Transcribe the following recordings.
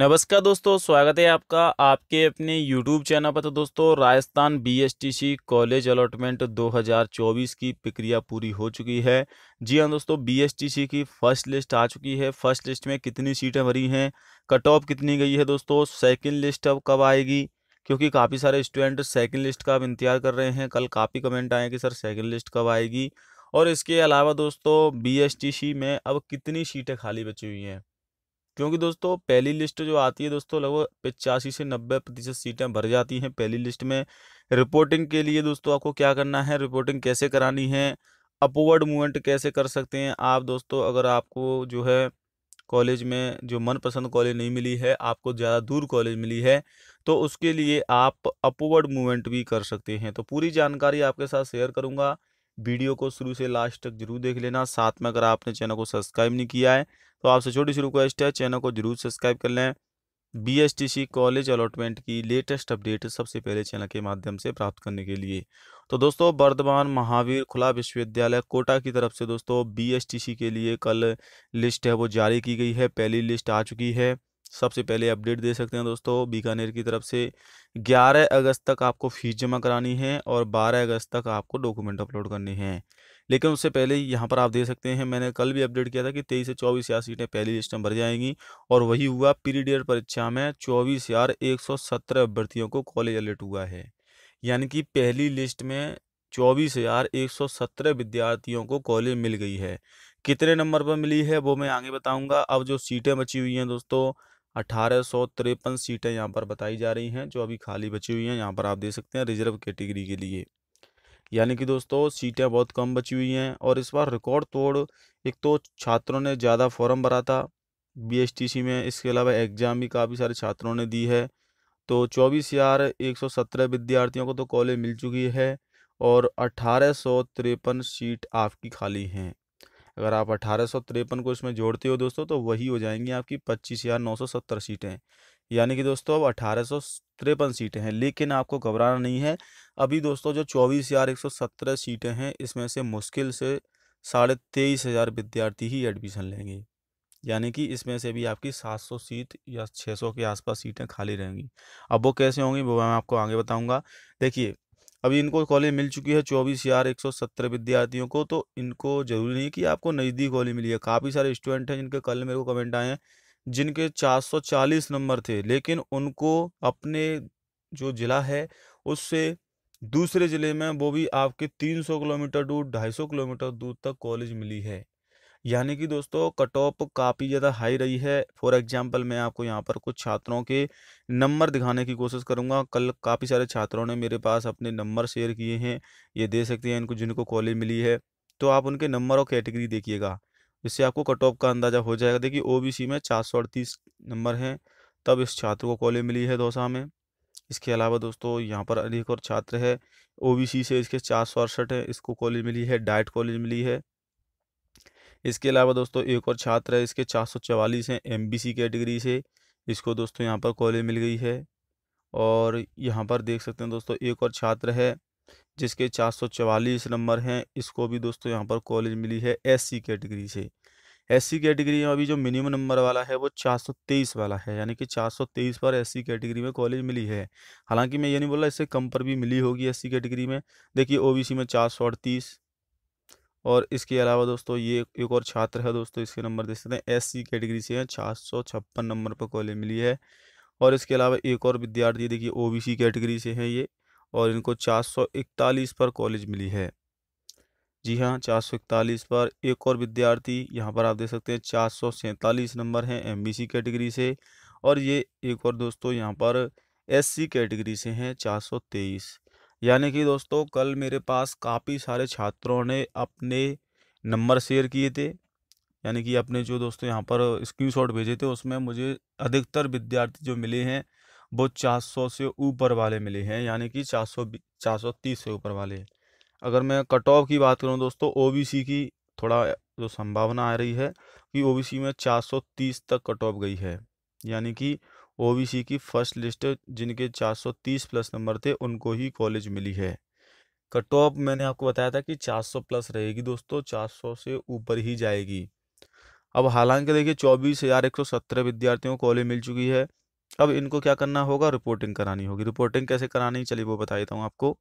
नमस्कार दोस्तों स्वागत है आपका आपके अपने YouTube चैनल पर तो दोस्तों राजस्थान बी कॉलेज अलॉटमेंट 2024 की प्रक्रिया पूरी हो चुकी है जी हाँ दोस्तों बी की फर्स्ट लिस्ट आ चुकी है फर्स्ट लिस्ट में कितनी सीटें भरी हैं कट ऑफ कितनी गई है दोस्तों सेकंड लिस्ट अब कब आएगी क्योंकि काफ़ी सारे स्टूडेंट सेकेंड लिस्ट का अब इंतजार कर रहे हैं कल काफ़ी कमेंट आए कि सर सेकेंड लिस्ट कब आएगी और इसके अलावा दोस्तों बी में अब कितनी सीटें खाली बची हुई हैं क्योंकि दोस्तों पहली लिस्ट जो आती है दोस्तों लगभग पचासी से नब्बे प्रतिशत सीटें भर जाती हैं पहली लिस्ट में रिपोर्टिंग के लिए दोस्तों आपको क्या करना है रिपोर्टिंग कैसे करानी है अपवर्ड मूवमेंट कैसे कर सकते हैं आप दोस्तों अगर आपको जो है कॉलेज में जो मनपसंद कॉलेज नहीं मिली है आपको ज़्यादा दूर कॉलेज मिली है तो उसके लिए आप अपवर्ड मूवमेंट भी कर सकते हैं तो पूरी जानकारी आपके साथ शेयर करूँगा वीडियो को शुरू से लास्ट तक जरूर देख लेना साथ में अगर आपने चैनल को सब्सक्राइब नहीं किया है तो आपसे छोटी सी रिक्वेस्ट है चैनल को जरूर सब्सक्राइब कर लें बी कॉलेज अलॉटमेंट की लेटेस्ट अपडेट सबसे पहले चैनल के माध्यम से प्राप्त करने के लिए तो दोस्तों वर्धमान महावीर खुला विश्वविद्यालय कोटा की तरफ से दोस्तों बी के लिए कल लिस्ट है वो जारी की गई है पहली लिस्ट आ चुकी है सबसे पहले अपडेट दे सकते हैं दोस्तों बीकानेर की तरफ से 11 अगस्त तक आपको फ़ीस जमा करानी है और 12 अगस्त तक आपको डॉक्यूमेंट अपलोड करने हैं लेकिन उससे पहले यहाँ पर आप दे सकते हैं मैंने कल भी अपडेट किया था कि तेईस से चौबीस हज़ार सीटें पहली लिस्ट में भर जाएंगी और वही हुआ ईयर परीक्षा में चौबीस हज़ार एक सौ सत्रह अभ्यर्थियों को कॉलेज अलर्ट हुआ है यानी कि पहली लिस्ट में चौबीस हज़ार एक सौ सत्रह विद्यार्थियों को कॉलेज मिल गई है कितने नंबर पर मिली है वो मैं आगे बताऊंगा अब जो सीटें बची हुई हैं दोस्तों अठारह सीटें यहाँ पर बताई जा रही हैं जो अभी खाली बची हुई हैं यहाँ पर आप देख सकते हैं रिजर्व कैटेगरी के, के लिए यानी कि दोस्तों सीटें बहुत कम बची हुई हैं और इस बार रिकॉर्ड तोड़ एक तो छात्रों ने ज़्यादा फॉर्म भरा था बीएसटीसी में इसके अलावा एग्ज़ाम भी काफ़ी सारे छात्रों ने दी है तो चौबीस हज़ार एक सौ सत्रह विद्यार्थियों को तो कॉलेज मिल चुकी है और अठारह सौ तिरपन सीट आपकी खाली हैं अगर आप अठारह को इसमें जोड़ते हो दोस्तों तो वही हो जाएंगी आपकी पच्चीस हज़ार नौ सौ सत्तर सीटें यानी कि दोस्तों अब अठारह सीटें हैं लेकिन आपको घबराना नहीं है अभी दोस्तों जो चौबीस हज़ार एक सौ सत्तर सीटें हैं इसमें से मुश्किल से साढ़े तेईस हज़ार विद्यार्थी ही एडमिशन लेंगे यानी कि इसमें से भी आपकी सात सौ सीट या छः सौ के आसपास सीटें खाली रहेंगी अब वो कैसे होंगी वो मैं आपको आगे बताऊंगा देखिए अभी इनको कॉलेज मिल चुकी है चौबीस हजार एक सौ सत्तर विद्यार्थियों को तो इनको जरूरी नहीं कि आपको नज़दीक कॉलेज मिली है काफ़ी सारे स्टूडेंट हैं जिनके कल मेरे को कमेंट आए हैं जिनके चार सौ चालीस नंबर थे लेकिन उनको अपने जो ज़िला है उससे दूसरे ज़िले में वो भी आपके तीन सौ किलोमीटर दूर ढाई सौ किलोमीटर दूर तक कॉलेज मिली है यानी कि दोस्तों कट ऑफ काफ़ी ज़्यादा हाई रही है फॉर एग्जांपल मैं आपको यहाँ पर कुछ छात्रों के नंबर दिखाने की कोशिश करूँगा कल काफ़ी सारे छात्रों ने मेरे पास अपने नंबर शेयर किए हैं ये दे सकते हैं इनको जिनको कॉलेज मिली है तो आप उनके नंबर और कैटेगरी देखिएगा इससे आपको कट ऑफ का अंदाज़ा हो जाएगा देखिए ओ में चार नंबर हैं तब इस छात्र को कॉलेज मिली है दौसा में इसके अलावा दोस्तों यहाँ पर अनेक और छात्र है ओबीसी से इसके चार सौ अड़सठ है इसको कॉलेज मिली है डाइट कॉलेज मिली है इसके अलावा दोस्तों एक और छात्र है इसके चार सौ चवालीस हैं एम बी सी कैटेगरी से इसको दोस्तों यहाँ पर कॉलेज मिल गई है और यहाँ पर देख सकते हैं दोस्तों एक और छात्र है जिसके चार सौ चवालीस नंबर हैं इसको भी दोस्तों यहाँ पर कॉलेज मिली है एस सी कैटेगरी से एस सी कैटेगरी में अभी जो मिनिमम नंबर वाला है वो चार सौ तेईस वाला है यानी कि चार सौ तेईस पर एस सी कैटेगरी में कॉलेज मिली है हालांकि मैं ये नहीं बोल रहा इससे कम पर भी मिली होगी एस सी कैटेगरी में देखिए ओ बी सी में चार सौ अड़तीस और इसके अलावा दोस्तों ये एक और छात्र है दोस्तों इसके नंबर देख सकते हैं एस सी कैटेगरी से हैं छः नंबर पर कॉलेज मिली है और इसके अलावा एक और विद्यार्थी देखिए ओबीसी कैटेगरी से हैं ये और इनको 441 पर कॉलेज मिली है जी हाँ 441 पर एक और विद्यार्थी यहाँ पर आप देख सकते हैं चार नंबर हैं सी कैटेगरी से और ये एक और दोस्तों यहाँ पर सी कैटेगरी से हैं तेईस यानी कि दोस्तों कल मेरे पास काफ़ी सारे छात्रों ने अपने नंबर शेयर किए थे यानी कि अपने जो दोस्तों यहाँ पर स्क्रीन भेजे थे उसमें मुझे अधिकतर विद्यार्थी जो मिले हैं वो चार सौ से ऊपर वाले मिले हैं यानी कि चार सौ चार सौ तीस से ऊपर वाले अगर मैं कट ऑफ की बात करूँ दोस्तों ओबीसी की थोड़ा जो संभावना आ रही है कि ओबीसी में चार सौ तीस तक कट ऑफ गई है यानी कि ओबीसी की फर्स्ट लिस्ट जिनके 430 प्लस नंबर थे उनको ही कॉलेज मिली है कट ऑफ मैंने आपको बताया था कि 400 प्लस रहेगी दोस्तों 400 से ऊपर ही जाएगी अब हालांकि देखिए चौबीस हज़ार एक सौ विद्यार्थियों को कॉलेज मिल चुकी है अब इनको क्या करना होगा रिपोर्टिंग करानी होगी रिपोर्टिंग कैसे करानी चलिए वो बता देता हूँ आपको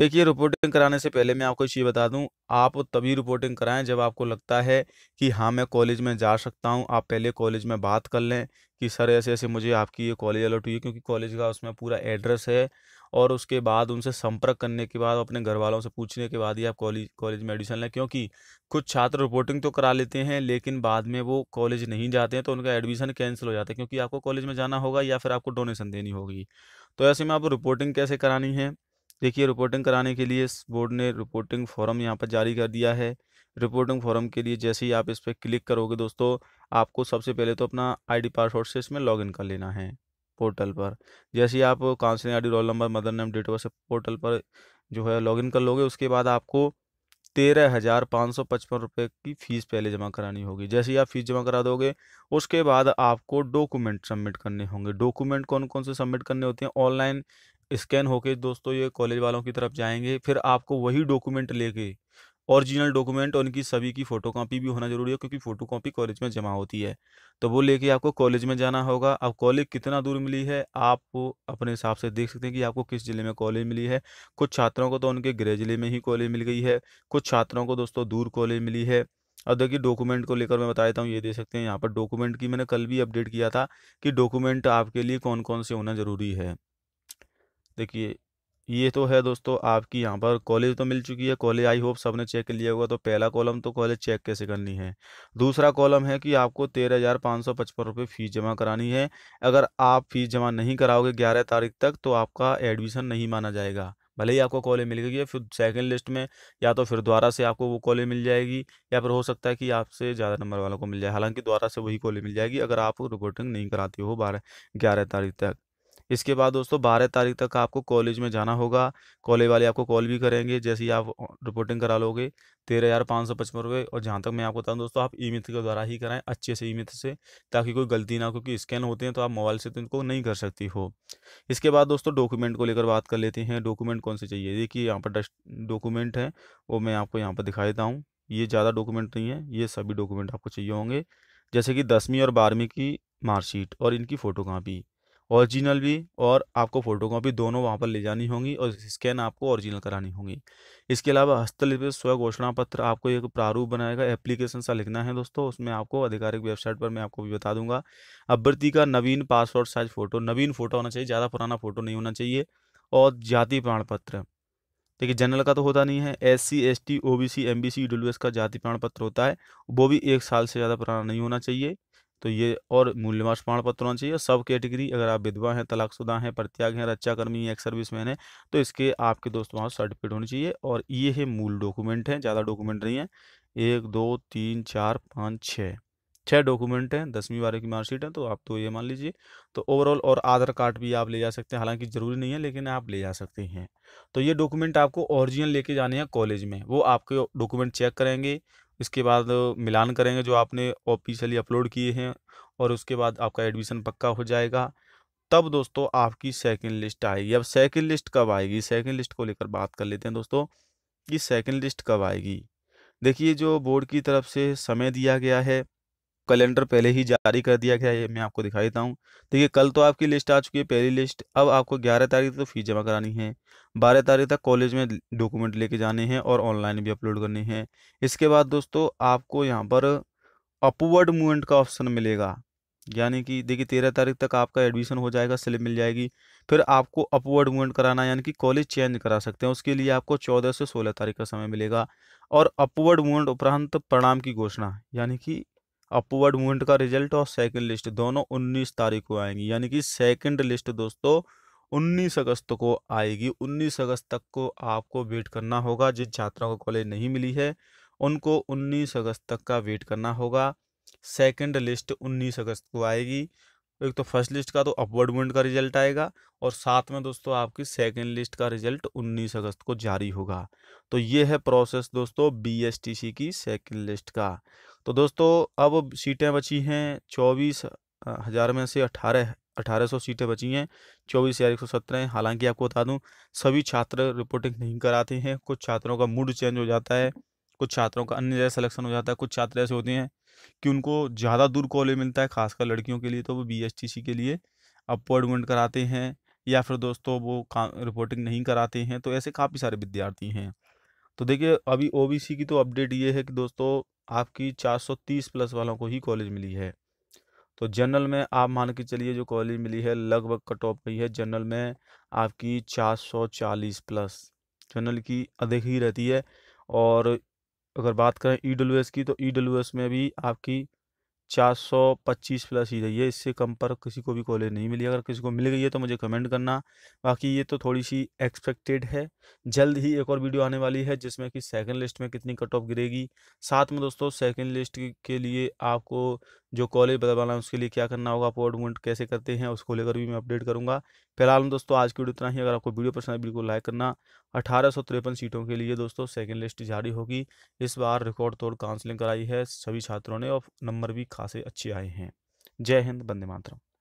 देखिए रिपोर्टिंग कराने से पहले मैं आपको ये बता दूं आप तभी रिपोर्टिंग कराएं जब आपको लगता है कि हाँ मैं कॉलेज में जा सकता हूं आप पहले कॉलेज में बात कर लें कि सर ऐसे ऐसे मुझे आपकी ये कॉलेज अलर्ट हुई है क्योंकि कॉलेज का उसमें पूरा एड्रेस है और उसके बाद उनसे संपर्क करने के बाद अपने घर वालों से पूछने के बाद ही आप कॉलेज कॉलेज में एडमिशन लें क्योंकि कुछ छात्र रिपोर्टिंग तो करा लेते हैं लेकिन बाद में वो कॉलेज नहीं जाते हैं तो उनका एडमिशन कैंसिल हो जाता है क्योंकि आपको कॉलेज में जाना होगा या फिर आपको डोनेशन देनी होगी तो ऐसे में आपको रिपोर्टिंग कैसे करानी है देखिए रिपोर्टिंग कराने के लिए बोर्ड ने रिपोर्टिंग फॉर्म यहाँ पर जारी कर दिया है रिपोर्टिंग फॉर्म के लिए जैसे ही आप इस पर क्लिक करोगे दोस्तों आपको सबसे पहले तो अपना आईडी पासवर्ड से इसमें लॉगिन कर लेना है पोर्टल पर जैसे ही आप I ID roll number mother name date of birth portal पर जो है लॉगिन कर लोगे उसके बाद आपको तेरह हज़ार पाँच सौ पचपन रुपये की फ़ीस पहले जमा करानी होगी जैसे ही आप फीस जमा करा दोगे उसके बाद आपको डॉक्यूमेंट सबमिट करने होंगे डॉक्यूमेंट कौन कौन से सबमिट करने होते हैं ऑनलाइन स्कैन होके दोस्तों ये कॉलेज वालों की तरफ जाएंगे फिर आपको वही डॉक्यूमेंट लेके ओरिजिनल डॉक्यूमेंट और उनकी सभी की फ़ोटोकॉपी भी होना ज़रूरी है क्योंकि फ़ोटोकॉपी कॉलेज में जमा होती है तो वो लेके आपको कॉलेज में जाना होगा अब कॉलेज कितना दूर मिली है आप अपने हिसाब से देख सकते हैं कि आपको किस ज़िले में कॉलेज मिली है कुछ छात्रों को तो उनके गृह ज़िले में ही कॉलेज मिल गई है कुछ छात्रों को दोस्तों दूर कॉलेज मिली है अब देखिए डॉक्यूमेंट को लेकर मैं बता देता हूँ ये देख सकते हैं यहाँ पर डॉक्यूमेंट की मैंने कल भी अपडेट किया था कि डॉक्यूमेंट आपके लिए कौन कौन से होना ज़रूरी है देखिए ये तो है दोस्तों आपकी यहाँ पर कॉलेज तो मिल चुकी है कॉलेज आई होप सबने चेक कर लिया होगा तो पहला कॉलम तो कॉलेज चेक कैसे करनी है दूसरा कॉलम है कि आपको तेरह हज़ार पाँच सौ पचपन रुपये फ़ीस जमा करानी है अगर आप फीस जमा नहीं कराओगे ग्यारह तारीख तक तो आपका एडमिशन नहीं माना जाएगा भले ही आपको कॉलेज मिल गई है फिर सेकेंड लिस्ट में या तो फिर दोबारा से आपको वो कॉलेज मिल जाएगी या फिर हो सकता है कि आपसे ज़्यादा नंबर वालों को मिल जाए हालांकि द्वारा से वही कॉलेज मिल जाएगी अगर आप रिपोर्टिंग नहीं कराते हो बारह ग्यारह तारीख तक इसके बाद दोस्तों बारह तारीख तक आपको कॉलेज में जाना होगा कॉलेज वाले आपको कॉल भी करेंगे जैसे ही आप रिपोर्टिंग करा लोगे तेरह हज़ार पाँच सौ पचपन रुपये और जहाँ तक मैं आपको बताऊँ दोस्तों आप ई मित्र के द्वारा ही कराएं अच्छे से ई मित्र से ताकि कोई गलती ना हो क्योंकि स्कैन होते हैं तो आप मोबाइल से तो इनको नहीं कर सकती हो इसके बाद दोस्तों डॉक्यूमेंट को लेकर बात कर लेते हैं डॉक्यूमेंट कौन से चाहिए देखिए यहाँ पर डॉक्यूमेंट है वो मैं आपको यहाँ पर दिखा देता हूँ ये ज़्यादा डॉक्यूमेंट नहीं है ये सभी डॉक्यूमेंट आपको चाहिए होंगे जैसे कि दसवीं और बारहवीं की मार्कशीट और इनकी फ़ोटो कापी ओरिजिनल भी और आपको फोटो कॉपी दोनों वहाँ पर ले जानी होंगी और स्कैन आपको ओरिजिनल करानी होगी इसके अलावा हस्तलिखित स्व घोषणा पत्र आपको एक प्रारूप बनाएगा एप्लीकेशन सा लिखना है दोस्तों उसमें आपको आधिकारिक वेबसाइट पर मैं आपको भी बता दूंगा अभ्यर्थी का नवीन पासपोर्ट साइज फ़ोटो नवीन फ़ोटो होना चाहिए ज़्यादा पुराना फ़ोटो नहीं होना चाहिए और जाति प्रमाण पत्र देखिए जनरल का तो होता नहीं है S C S T O B C M B C W S का जाति प्रमाण पत्र होता है वो भी एक साल से ज़्यादा पुराना नहीं होना चाहिए तो ये और मूल्यवास प्रमाण पत्र होना चाहिए सब कैटेगरी अगर आप विधवा हैं तलाकशुदा हैं प्रत्याग हैं रक्षाकर्मी हैं एक्स सर्विस मैन है तो इसके आपके दोस्त वहाँ सर्टिफिकेट होनी चाहिए और ये है मूल डॉक्यूमेंट हैं ज़्यादा डॉक्यूमेंट नहीं है एक दो तीन चार पाँच छः छः डॉक्यूमेंट हैं दसवीं बारह की मार्कशीट है तो आप तो ये मान लीजिए तो ओवरऑल और आधार कार्ड भी आप ले जा सकते हैं हालांकि ज़रूरी नहीं है लेकिन आप ले जा सकते हैं तो ये डॉक्यूमेंट आपको ओरिजिनल लेके जाने हैं कॉलेज में वो आपके डॉक्यूमेंट चेक करेंगे इसके बाद मिलान करेंगे जो आपने ऑफिशियली अपलोड किए हैं और उसके बाद आपका एडमिशन पक्का हो जाएगा तब दोस्तों आपकी सेकंड लिस्ट आएगी अब सेकंड लिस्ट कब आएगी सेकंड लिस्ट को लेकर बात कर लेते हैं दोस्तों कि सेकंड लिस्ट कब आएगी देखिए जो बोर्ड की तरफ से समय दिया गया है कैलेंडर पहले ही जारी कर दिया गया है मैं आपको दिखा देता हूँ देखिए कल तो आपकी लिस्ट आ चुकी है पहली लिस्ट अब आपको ग्यारह तारीख तक तो फीस जमा करानी है बारह तारीख तक कॉलेज में डॉक्यूमेंट लेके जाने हैं और ऑनलाइन भी अपलोड करने हैं इसके बाद दोस्तों आपको यहाँ पर अपवर्ड मूवमेंट का ऑप्शन मिलेगा यानी कि देखिए तेरह तारीख तक आपका एडमिशन हो जाएगा स्लिप मिल जाएगी फिर आपको अपवर्ड मूवमेंट कराना यानी कि कॉलेज चेंज करा सकते हैं उसके लिए आपको चौदह से सोलह तारीख का समय मिलेगा और अपवर्ड मूवमेंट उपरांत परिणाम की घोषणा यानी कि अपवर्ड मूवमेंट का रिजल्ट और सेकंड लिस्ट दोनों 19 तारीख को आएंगी यानी कि सेकंड लिस्ट दोस्तों 19 अगस्त को आएगी 19 अगस्त तक को आपको वेट करना होगा जिस छात्रों को कॉलेज नहीं मिली है उनको 19 अगस्त तक का वेट करना होगा सेकंड लिस्ट 19 अगस्त को आएगी एक तो फर्स्ट लिस्ट का तो अपवर्ड मूवमेंट का रिजल्ट आएगा और साथ में दोस्तों आपकी सेकेंड लिस्ट का रिजल्ट 19 अगस्त को जारी होगा तो ये है प्रोसेस दोस्तों बीएसटीसी की सेकेंड लिस्ट का तो दोस्तों अब सीटें बची हैं चौबीस हज़ार में से अठारह अठारह सौ सीटें बची हैं चौबीस हज़ार एक सौ सत्रह हालांकि आपको बता दूं सभी छात्र रिपोर्टिंग नहीं कराते हैं कुछ छात्रों का मूड चेंज हो जाता है कुछ छात्रों का अन्य जगह सलेक्शन हो जाता है कुछ छात्र ऐसे होते हैं कि उनको ज़्यादा दूर कॉलेज मिलता है खासकर लड़कियों के लिए तो वो बी के लिए अपॉइंटमेंट कराते हैं या फिर दोस्तों वो रिपोर्टिंग नहीं कराते हैं तो ऐसे काफ़ी सारे विद्यार्थी हैं तो देखिए अभी ओ की तो अपडेट ये है कि दोस्तों आपकी 430 प्लस वालों को ही कॉलेज मिली है तो जनरल में आप मान के चलिए जो कॉलेज मिली है लगभग कट ऑफ गई है जनरल में आपकी 440 प्लस जनरल की अधिक ही रहती है और अगर बात करें ई डब्ल्यू एस की तो ई डब्ल्यू एस में भी आपकी चार सौ पच्चीस प्लस रही है इससे कम पर किसी को भी कॉलेज नहीं मिली अगर किसी को मिल गई है तो मुझे कमेंट करना बाकी ये तो थोड़ी सी एक्सपेक्टेड है जल्द ही एक और वीडियो आने वाली है जिसमें कि सेकंड लिस्ट में कितनी कट ऑफ गिरेगी साथ में दोस्तों सेकंड लिस्ट के लिए आपको जो कॉलेज बदलवाना है उसके लिए क्या करना होगा अपॉइंटमेंट कैसे करते हैं उसको लेकर भी मैं अपडेट करूँगा फिलहाल दोस्तों आज की वीडियो इतना ही अगर आपको वीडियो पसंद है वीडियो को लाइक करना अठारह सीटों के लिए दोस्तों सेकेंड लिस्ट जारी होगी इस बार रिकॉर्ड तोड़ काउंसलिंग कराई है सभी छात्रों ने और नंबर भी खासे अच्छे आए हैं जय हिंद बंदे मातरम